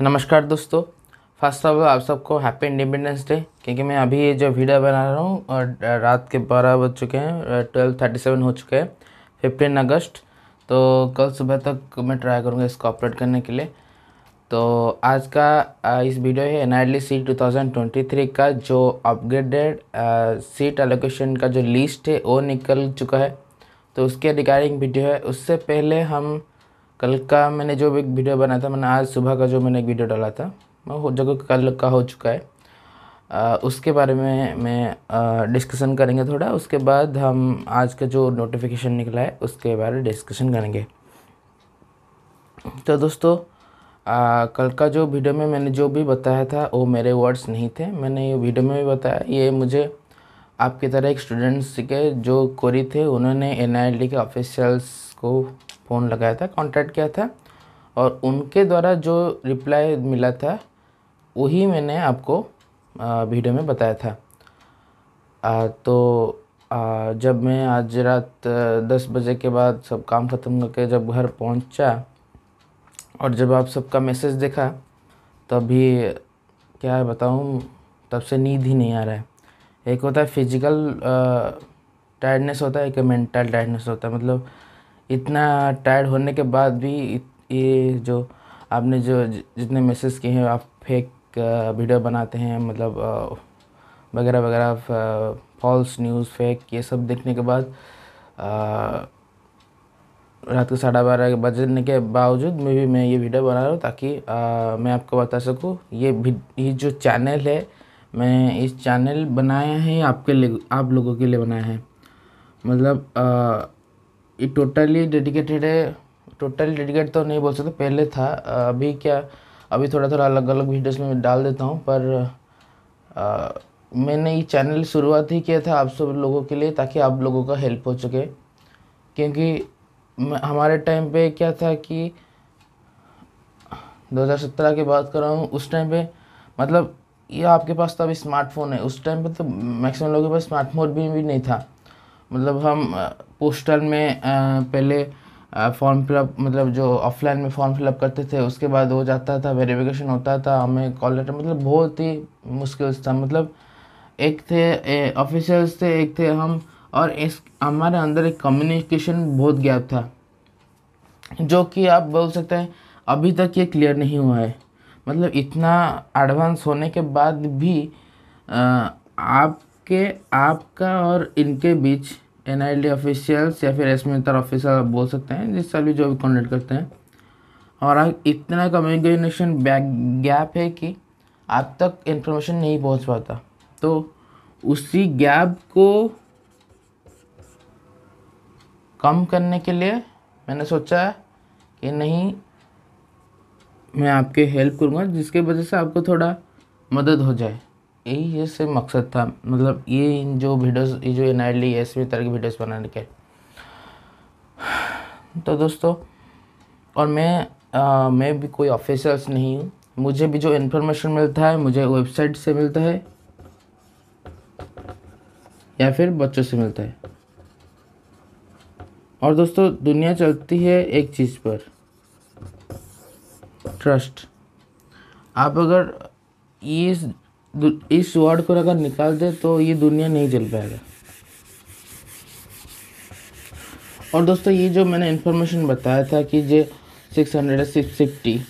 नमस्कार दोस्तों first of आप सबको हैप्पी इंडिपेंडेंस डे क्योंकि मैं अभी ये जो वीडियो बना रहा हूँ और रात के बारह बज चुके हैं ट्वेल्व थर्टी सेवन हो चुके हैं फिफ्टीन अगस्त तो कल सुबह तक मैं ट्राई करूँगा इसको अपलोड करने के लिए तो आज का इस वीडियो है N I C two thousand twenty three का जो अपग्रेडेड सीट एलोकेशन का जो लिस्ट है वो निकल चुका है तो उसके रिगार्डिंग वीडियो है उससे पहले हम कल का मैंने जो एक वीडियो बनाया था मैंने आज सुबह का जो मैंने एक वीडियो डाला था वो जो कल का हो चुका है आ, उसके बारे में मैं डिस्कशन करेंगे थोड़ा उसके बाद हम आज का जो नोटिफिकेशन निकला है उसके बारे में डिस्कशन करेंगे तो दोस्तों आ, कल का जो वीडियो में मैंने जो भी बताया था वो मेरे वर्ड्स नहीं थे मैंने ये वीडियो में भी बताया ये मुझे आपकी तरह एक स्टूडेंट्स के जो कोरी थे उन्होंने एन के ऑफिशियल्स को फ़ोन लगाया था कांटेक्ट किया था और उनके द्वारा जो रिप्लाई मिला था वही मैंने आपको वीडियो में बताया था आ, तो आ, जब मैं आज रात दस बजे के बाद सब काम ख़त्म करके जब घर पहुंचा और जब आप सबका मैसेज देखा तभी क्या बताऊँ तब से नींद ही नहीं आ रहा है एक होता है फिजिकल टायर्डनेस होता है एक मेंटल टायर्डनेस होता है मतलब इतना टायर्ड होने के बाद भी ये जो आपने जो जितने मैसेज किए हैं आप फेक वीडियो बनाते हैं मतलब वगैरह वगैरह फॉल्स न्यूज़ फेक ये सब देखने के बाद रात को साढ़े बारह बजने के बावजूद मैं भी मैं ये वीडियो बना रहा हूँ ताकि आ, मैं आपको बता सकूँ ये ये जो चैनल है मैं इस चैनल बनाया है आपके लिए आप लोगों के लिए बनाया है मतलब आ, ये टोटली डेडिकेटेड है टोटली डेडिकेट तो नहीं बोल सकते पहले था अभी क्या अभी थोड़ा थोड़ा अलग अलग वीडियोस में डाल देता हूँ पर आ, मैंने ये चैनल शुरुआत ही किया था आप सब लोगों के लिए ताकि आप लोगों का हेल्प हो सके क्योंकि हमारे टाइम पे क्या था कि 2017 की बात कर रहा हूँ उस टाइम पे मतलब ये आपके पास तो अभी स्मार्टफोन है उस टाइम पे तो मैक्सिमम लोगों के पास स्मार्टफोन भी, भी नहीं था मतलब हम पोस्टल में पहले फॉर्म फिलअप मतलब जो ऑफलाइन में फॉर्म फिलअप करते थे उसके बाद हो जाता था वेरिफिकेशन होता था हमें कॉल लेटर मतलब बहुत ही मुश्किल था मतलब एक थे ऑफिशियल्स थे एक थे हम और इस हमारे अंदर एक कम्युनिकेशन बहुत गैप था जो कि आप बोल सकते हैं अभी तक ये क्लियर नहीं हुआ है मतलब इतना एडवांस होने के बाद भी आ, आपके आपका और इनके बीच एन आई डी ऑफिशियल्स या फिर एसमेतर ऑफिसर बोल सकते हैं जिससे भी जो भी कॉन्टेक्ट करते हैं और इतना कम्युनिकेशन बैक गैप है कि आप तक इन्फॉर्मेशन नहीं पहुंच पाता तो उसी गैप को कम करने के लिए मैंने सोचा कि नहीं मैं आपके हेल्प करूँगा जिसके वजह से आपको थोड़ा मदद हो जाए यही सिर्फ मकसद था मतलब ये इन जो वीडियोस ये जो एन आई इसमें तरह की वीडियोस बनाने के तो दोस्तों और मैं आ, मैं भी कोई ऑफिसर्स नहीं हूँ मुझे भी जो इन्फॉर्मेशन मिलता है मुझे वेबसाइट से मिलता है या फिर बच्चों से मिलता है और दोस्तों दुनिया चलती है एक चीज़ पर ट्रस्ट आप अगर ये इस वर्ड को अगर निकाल दे तो ये दुनिया नहीं चल पाएगा और दोस्तों ये जो मैंने इन्फॉर्मेशन बताया था कि J six hundred six fifty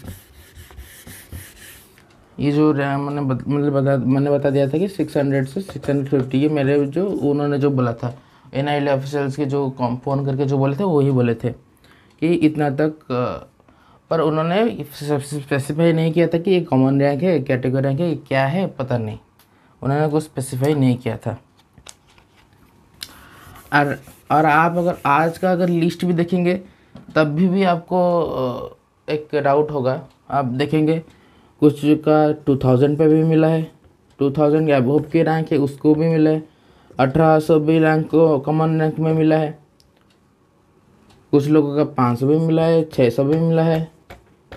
ये जो रैम मैंने मतलब बता मैंने बता दिया था कि सिक्स हंड्रेड से सिक्स हंड्रेड फिफ्टी ये मेरे जो उन्होंने जो बोला था एन आई एल ऑफिसर्स के जो फ़ोन करके जो बोले थे वही बोले थे कि इतना तक पर उन्होंने स्पेसिफाई नहीं किया था कि ये कॉमन रैंक है कैटेगरी रैंक है क्या है पता नहीं उन्होंने कुछ स्पेसिफाई नहीं किया था और और आप अगर आज का अगर लिस्ट भी देखेंगे तब भी भी आपको एक डाउट होगा आप देखेंगे कुछ का टू थाउजेंड पे भी मिला है टू थाउजेंड के अबोव के रैंक है उसको भी मिला है अठारह सौ भी रैंक को कॉमन रैंक में मिला है कुछ लोगों का पाँच सौ भी मिला है छः सौ भी मिला है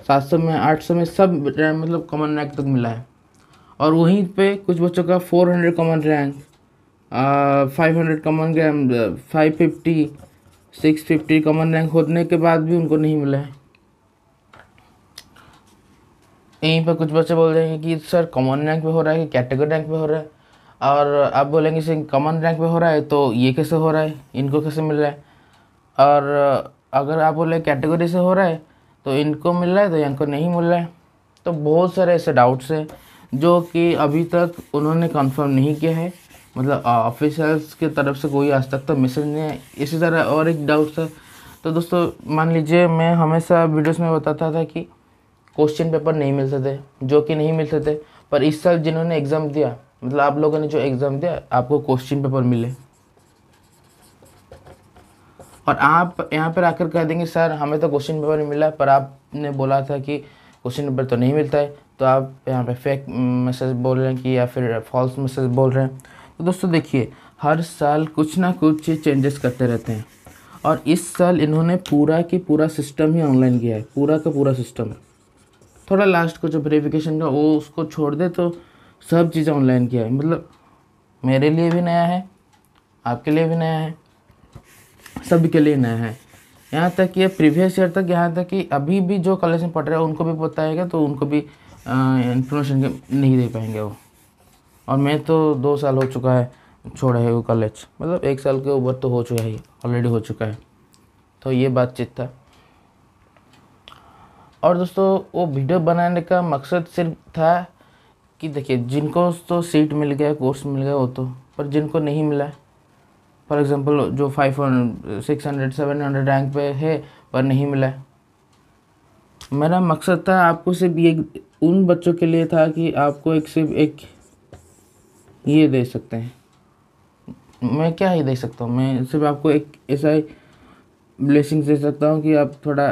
सात सौ में आठ सौ में सब रैंक मतलब कॉमन रैंक तक मिला है और वहीं पे कुछ बच्चों का four hundred common rank five hundred common rank five fifty six fifty common rank होने के बाद भी उनको नहीं मिला है यहीं पर कुछ बच्चे बोल देंगे कि सर कॉमन रैंक पे हो रहा है कि कैटेगरी रैंक पे हो रहा है और आप बोलेंगे सर कॉमन रैंक पे हो रहा है तो ये कैसे हो रहा है इनको कैसे मिल रहा है और अगर आप बोले कैटेगरी से हो रहा है तो इनको मिल रहा है तो इनको नहीं मिल रहा है तो बहुत सारे ऐसे डाउट्स हैं जो कि अभी तक उन्होंने कंफर्म नहीं किया है मतलब ऑफिसर्स की तरफ से कोई आज तक तो मैसेज नहीं है इसी तरह और एक डाउट था तो दोस्तों मान लीजिए मैं हमेशा वीडियोस में बताता था कि क्वेश्चन पेपर नहीं मिलते थे जो कि नहीं मिलते थे पर इस साल जिन्होंने एग्ज़ाम दिया मतलब आप लोगों ने जो एग्ज़ाम दिया आपको क्वेश्चन पेपर मिले और आप यहाँ पर आकर कह देंगे सर हमें तो क्वेश्चन पेपर नहीं मिला पर आपने बोला था कि क्वेश्चन पेपर तो नहीं मिलता है तो आप यहाँ पे फेक मैसेज बोल रहे हैं कि या फिर फॉल्स मैसेज बोल रहे हैं तो दोस्तों देखिए हर साल कुछ ना कुछ चेंजेस करते रहते हैं और इस साल इन्होंने पूरा के पूरा सिस्टम ही ऑनलाइन किया है पूरा का पूरा सिस्टम थोड़ा लास्ट को जो वेरीफिकेशन का वो उसको छोड़ दे तो सब चीज़ें ऑनलाइन किया है मतलब मेरे लिए भी नया है आपके लिए भी नया है के लिए नया है यहाँ तक ये प्रीवियस ईयर तक यहाँ तक कि अभी भी जो कलेक्शन पढ़ रहे हैं उनको भी बताएगा तो उनको भी इन्फॉर्मेशन नहीं दे पाएंगे वो और मैं तो दो साल हो चुका है छोड़ा है वो कॉलेज मतलब एक साल के ऊपर तो हो चुका है ऑलरेडी हो चुका है तो ये बातचीत था और दोस्तों वो वीडियो बनाने का मकसद सिर्फ था कि देखिए जिनको तो सीट मिल गया कोर्स मिल गया वो तो पर जिनको नहीं मिला फॉर एग्जांपल जो five six hundred seven hundred rank पे है पर नहीं मिला है मेरा मकसद था आपको सिर्फ ये उन बच्चों के लिए था कि आपको एक सिर्फ एक ये दे सकते हैं मैं क्या ही दे सकता हूँ मैं सिर्फ आपको एक ऐसा ही ब्लेसिंग्स दे सकता हूँ कि आप थोड़ा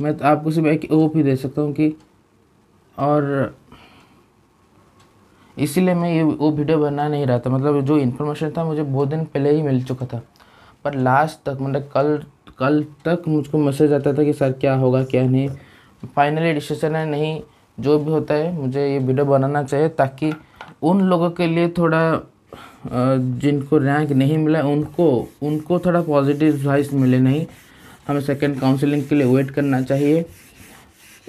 मैं तो आपको सिर्फ एक ओप ही दे सकता हूँ कि और इसीलिए मैं ये वो वीडियो बना नहीं रहा था मतलब जो इन्फॉर्मेशन था मुझे बहुत दिन पहले ही मिल चुका था पर लास्ट तक मतलब कल कल तक मुझको मैसेज आता था कि सर क्या होगा क्या नहीं फाइनली डिसीजन है नहीं जो भी होता है मुझे ये वीडियो बनाना चाहिए ताकि उन लोगों के लिए थोड़ा जिनको रैंक नहीं मिला उनको उनको थोड़ा पॉजिटिव एडवाइस मिले नहीं हमें सेकेंड काउंसलिंग के लिए वेट करना चाहिए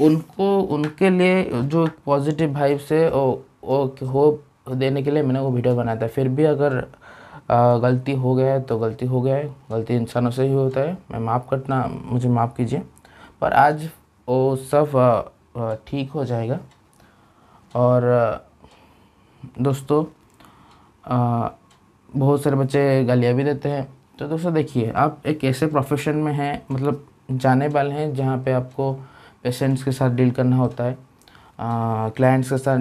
उनको उनके लिए जो पॉजिटिव वाइब्स है वो वो होप देने के लिए मैंने वो वीडियो बनाया था फिर भी अगर गलती हो गया है तो गलती हो गया है गलती इंसानों से ही होता है मैं माफ़ करना मुझे माफ़ कीजिए पर आज वो सब ठीक हो जाएगा और दोस्तों बहुत सारे बच्चे गालियाँ भी देते हैं तो दोस्तों देखिए आप एक ऐसे प्रोफेशन में हैं मतलब जाने वाले हैं जहाँ पे आपको पेशेंट्स के साथ डील करना होता है क्लाइंट्स के साथ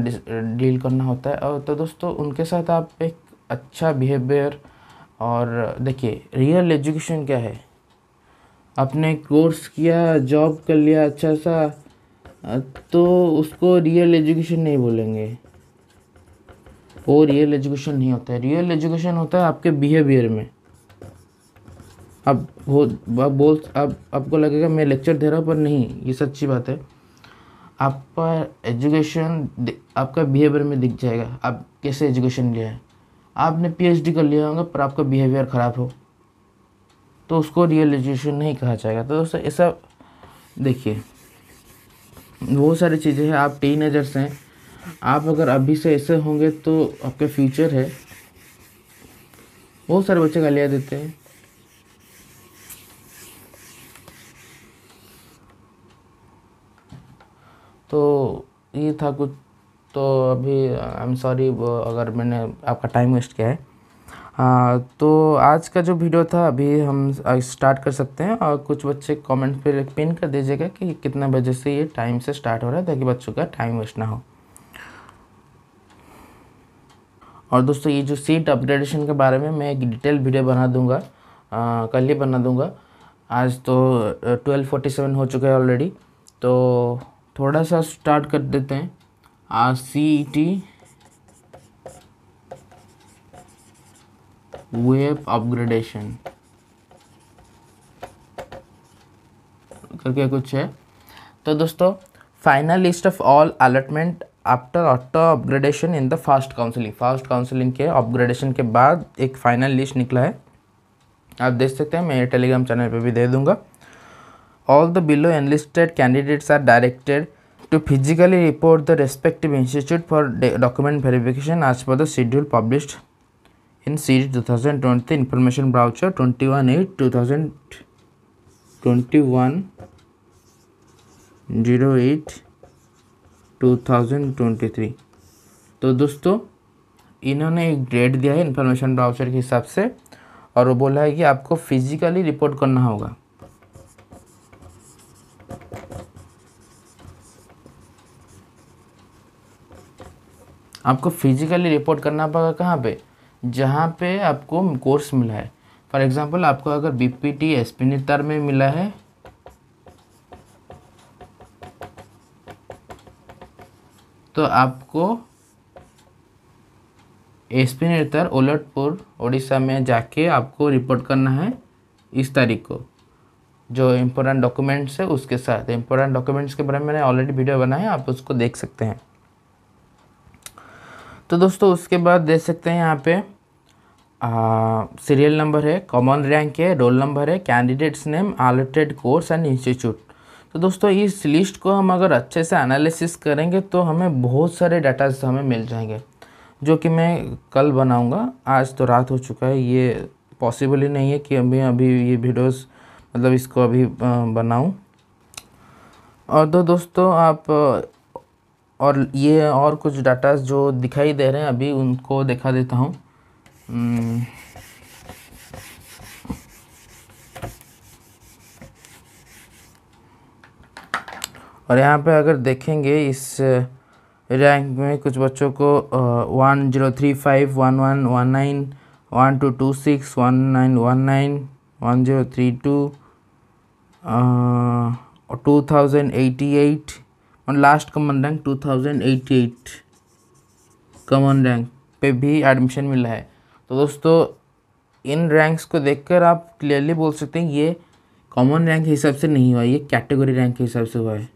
डील करना होता है और तो दोस्तों उनके साथ आप एक अच्छा बिहेवियर और देखिए रियल एजुकेशन क्या है आपने कोर्स किया जॉब कर लिया अच्छा सा तो उसको रियल एजुकेशन नहीं बोलेंगे वो रियल एजुकेशन नहीं होता है रियल एजुकेशन होता है आपके बिहेवियर में अब हो बोल अब आपको लगेगा मैं लेक्चर दे रहा हूँ पर नहीं ये सच्ची बात है आपका एजुकेशन आपका बिहेवियर में दिख जाएगा आप कैसे एजुकेशन लिया है आपने पीएचडी कर लिया होगा पर आपका बिहेवियर ख़राब हो तो उसको रियल एजुकेशन नहीं कहा जाएगा तो दोस्तों ऐसा देखिए बहुत सारी चीज़ें हैं आप टीन एजर्स हैं आप अगर अभी से ऐसे होंगे तो आपका फ्यूचर है बहुत सारे बच्चे गालियाँ देते हैं तो ये था कुछ तो अभी आई एम सॉरी अगर मैंने आपका टाइम वेस्ट किया है आ, तो आज का जो वीडियो था अभी हम स्टार्ट कर सकते हैं और कुछ बच्चे कमेंट पे पिन कर दीजिएगा कि कितने बजे से ये टाइम से स्टार्ट हो रहा है ताकि बच्चों का टाइम वेस्ट ना हो और दोस्तों ये जो सीट अपग्रेडेशन के बारे में मैं एक डिटेल वीडियो बना दूँगा कल ही बना दूँगा आज तो ट्वेल्व फोर्टी सेवन हो चुका है ऑलरेडी तो थोड़ा सा स्टार्ट कर देते हैं R C T web upgradation करके कुछ है तो दोस्तों final list of all allotment after auto upgradation in the fast counselling fast counselling के अपग्रेडेशन के बाद एक फाइनल लिस्ट निकला है आप देख सकते हैं मैं टेलीग्राम चैनल पे भी दे दूंगा All the below enlisted candidates are directed to physically report the respective institute for document verification as per the schedule published in series 2020 information brochure 21 8 2021 08 2023 तो दोस्तों इन्होंने एक डेट दिया है इन्फॉर्मेशन ब्राउचर के हिसाब से और वो बोला है कि आपको फिजिकली रिपोर्ट करना होगा आपको फिजिकली रिपोर्ट करना पड़ेगा कहाँ पे जहाँ पे आपको कोर्स मिला है फॉर एग्जांपल आपको अगर B P T S P में मिला है तो आपको एस पी नेतर उलटपुर उड़ीसा में जाके आपको रिपोर्ट करना है इस तारीख को जो इम्पोर्टेंट डॉक्यूमेंट्स है उसके साथ इम्पोर्टेंट डॉक्यूमेंट्स के बारे में मैंने ऑलरेडी वीडियो बनाया आप उसको देख सकते हैं तो दोस्तों उसके बाद देख सकते हैं यहाँ पे सीरियल नंबर है कॉमन रैंक है रोल नंबर है candidates name allotted course and institute तो दोस्तों इस लिस्ट को हम अगर अच्छे से एनालिसिस करेंगे तो हमें बहुत सारे डाटा हमें मिल जाएंगे जो कि मैं कल बनाऊंगा आज तो रात हो चुका है ये पॉसिबल ही नहीं है कि अभी अभी ये वीडियोस मतलब इसको अभी बनाऊं और तो दोस्तों आप और ये और कुछ डाटा जो दिखाई दे रहे हैं अभी उनको दिखा देता हूँ हम्म। और यहाँ पे अगर देखेंगे इस रैंक में कुछ बच्चों को one zero three five one one one nine one two two six one nine one nine one zero three two two thousand eighty eight और last common rank 2088 common rank पे भी एडमिशन मिला है तो दोस्तों इन रैंक्स को देखकर आप क्लियरली बोल सकते हैं ये कॉमन रैंक के हिसाब से नहीं हुआ ये कैटेगरी रैंक के हिसाब से हुआ है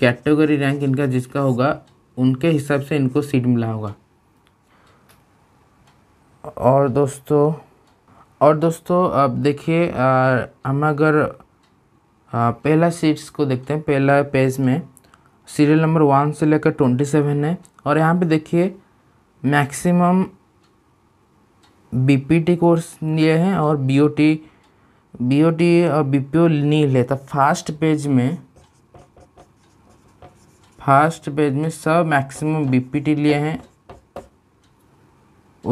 कैटेगरी रैंक इनका जिसका होगा उनके हिसाब से इनको सीट मिला होगा और दोस्तों और दोस्तों अब देखिए हम अगर हाँ, पहला सीट्स को देखते हैं पहला पेज में सीरियल नंबर वन से लेकर ट्वेंटी सेवन है और यहाँ पे देखिए मैक्सिमम बीपीटी कोर्स लिए हैं और बीओटी बीओटी और बीपीओ नहीं लेता फास्ट पेज में फास्ट पेज में सब मैक्सिमम बीपीटी लिए हैं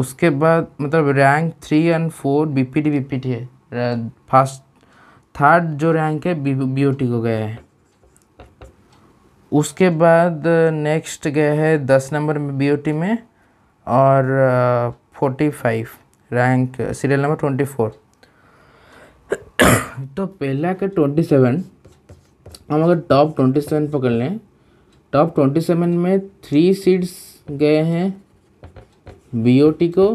उसके बाद मतलब rank three and four BPT BPT है फास्ट थर्ड जो रैंक है ब्यूटी को गया है उसके बाद नेक्स्ट गया है दस नंबर में बीओटी में और forty five rank serial number twenty four तो पहला के ट्वेंटी सेवन हम अगर टॉप ट्वेंटी सेवन पकड़ लें टॉप ट्वेंटी सेवन में थ्री सीट्स गए हैं बीओटी को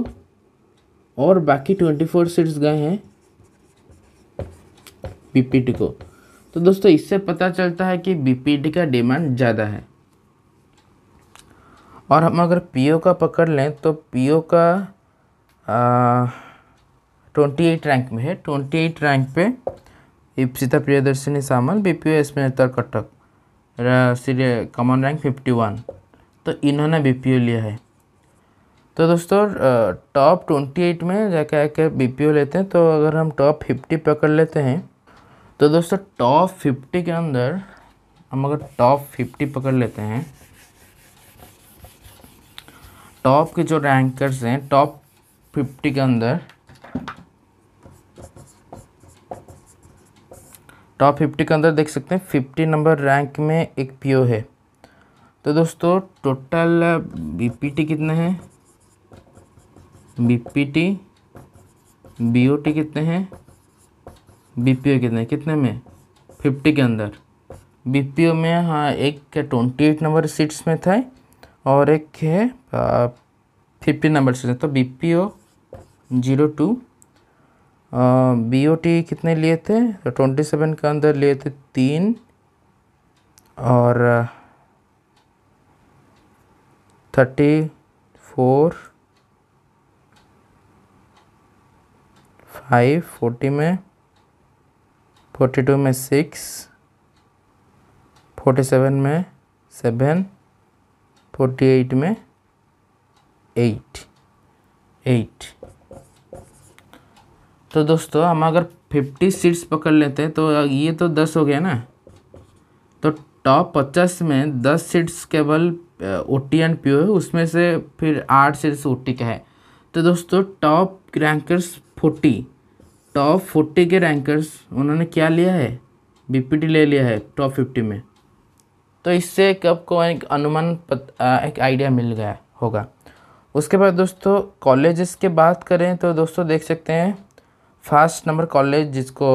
और बाकी ट्वेंटी फोर सीट्स गए हैं बीपीटी को तो दोस्तों इससे पता चलता है कि बीपीटी का डिमांड ज़्यादा है और हम अगर पीओ का पकड़ लें तो पीओ का ट्वेंटी एट रैंक में है ट्वेंटी एट रैंक पे Ipsita Priyadarshini Samal B P O S मिनेतर कटक सीरिय कॉमन रैंक फिफ्टी वन तो इन्होंने बी पी ओ लिया है तो दोस्तों टॉप ट्वेंटी एट में जाकर आकर बी पी ओ लेते हैं तो अगर हम टॉप फिफ्टी पकड़ लेते हैं तो दोस्तों टॉप फिफ्टी के अंदर हम अगर टॉप फिफ्टी पकड़ लेते हैं टॉप के जो रैंकर्स हैं टॉप फिफ्टी के अंदर टॉप फिफ्टी के अंदर देख सकते हैं फिफ्टी नंबर रैंक में एक पीओ है तो दोस्तों टोटल बीपीटी कितने हैं बीपीटी बीओटी कितने हैं बी कितने कितने में फिफ्टी के अंदर बी में हाँ एक ट्वेंटी एट नंबर सीट्स में था और एक है फिफ्टी नंबर सीट तो B P O zero two B O T कितने लिए थे तो ट्वेंटी सेवन के अंदर लिए थे तीन और थर्टी फोर फाइव फोर्टी में फोर्टी टू में सिक्स फोर्टी सेवन में सेवन फोर्टी एट में एट एट तो दोस्तों हम अगर फिफ्टी सीट्स पकड़ लेते हैं तो ये तो दस हो गया ना तो टॉप पचास में दस सीट्स केवल ओ टी एंड पी है उसमें से फिर आठ सीट्स ओ टी का है तो दोस्तों top rankers forty top forty के रैंकर्स उन्होंने क्या लिया है बीपीटी ले लिया है टॉप फिफ्टी में तो इससे एक आपको एक अनुमान पत, आ, एक आइडिया मिल गया होगा उसके बाद दोस्तों कॉलेजेस के बात करें तो दोस्तों देख सकते हैं फर्स्ट नंबर कॉलेज जिसको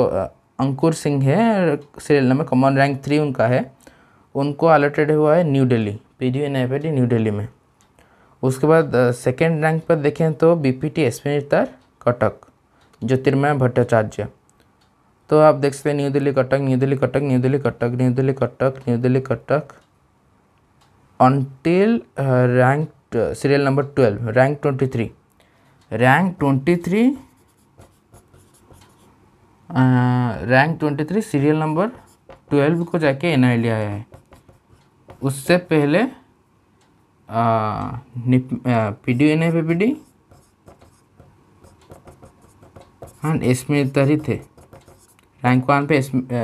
अंकुर सिंह है serial number common rank three उनका है उनको अलॉटेड हुआ है new Delhi P D N new Delhi में उसके बाद सेकेंड रैंक पर देखें तो बी पी टी कटक ज्योतिर्मय भट्टाचार्य तो आप देख सकते हैं new Delhi Cuttack new Delhi Cuttack new Delhi Cuttack new Delhi Cuttack new Delhi Cuttack until rank serial number twelve rank twenty three rank twenty three rank twenty three serial number twelve को जाके एन आई आया है उससे पहले P D N I P D and ही थे rank one पे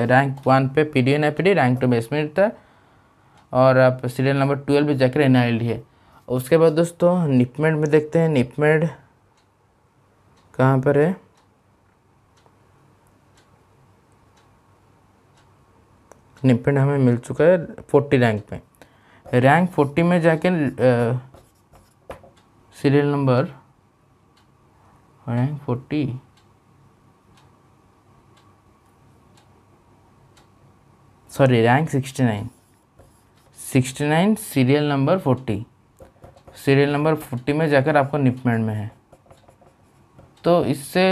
rank one पे P D N P D rank two में स्मृतर और आप सीरियल नंबर ट्वेल्व में जाकर एन आई है उसके बाद दोस्तों निपमेड में देखते हैं निपमेड कहाँ पर है निपमेड हमें मिल चुका है फोर्टी रैंक में रैंक फोर्टी में जाके serial number rank forty sorry rank sixty nine sixty nine serial number forty serial number forty में जाकर आपको निपमेंट में है तो इससे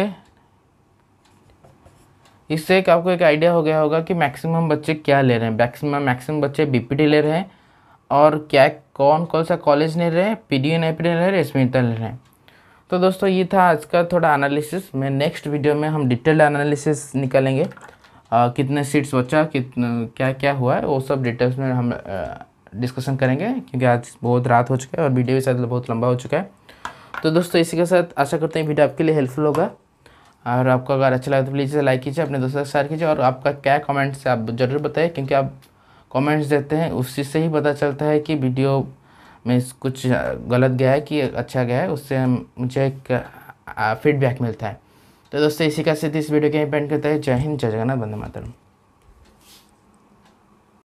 इससे एक आपको एक आइडिया हो गया होगा कि मैक्सिमम बच्चे क्या ले रहे हैं मैक्सिमम मैक्सिमम बच्चे बीपीटी ले रहे हैं और क्या कौन कौन सा कॉलेज ले रहे हैं P D N I P ले रहे हैं रेस्मिता ले रहे हैं तो दोस्तों ये था आज का थोड़ा एनालिसिस में नेक्स्ट वीडियो में हम डिटेल्ड एनालिसिस निकालेंगे आ, कितने सीट्स बचा कितना क्या क्या हुआ है वो सब डिटेल्स में हम डिस्कशन करेंगे क्योंकि आज बहुत रात हो चुका है और वीडियो भी शायद बहुत लंबा हो चुका है तो दोस्तों इसी के साथ आशा करते हैं वीडियो आपके लिए हेल्पफुल होगा और आपको अगर अच्छा लगा तो प्लीज़ लाइक कीजिए अपने दोस्तों से साथ शेयर कीजिए और आपका क्या कमेंट्स आप ज़रूर बताइए क्योंकि आप कमेंट्स देते हैं उसी से ही पता चलता है कि वीडियो में कुछ गलत गया है कि अच्छा गया है उससे मुझे एक फीडबैक मिलता है तो दोस्तों इसी का सिद्धि इस वीडियो के यहीं पेंट करता है जय हिंद जय जगन्नाथ बंदे मातरम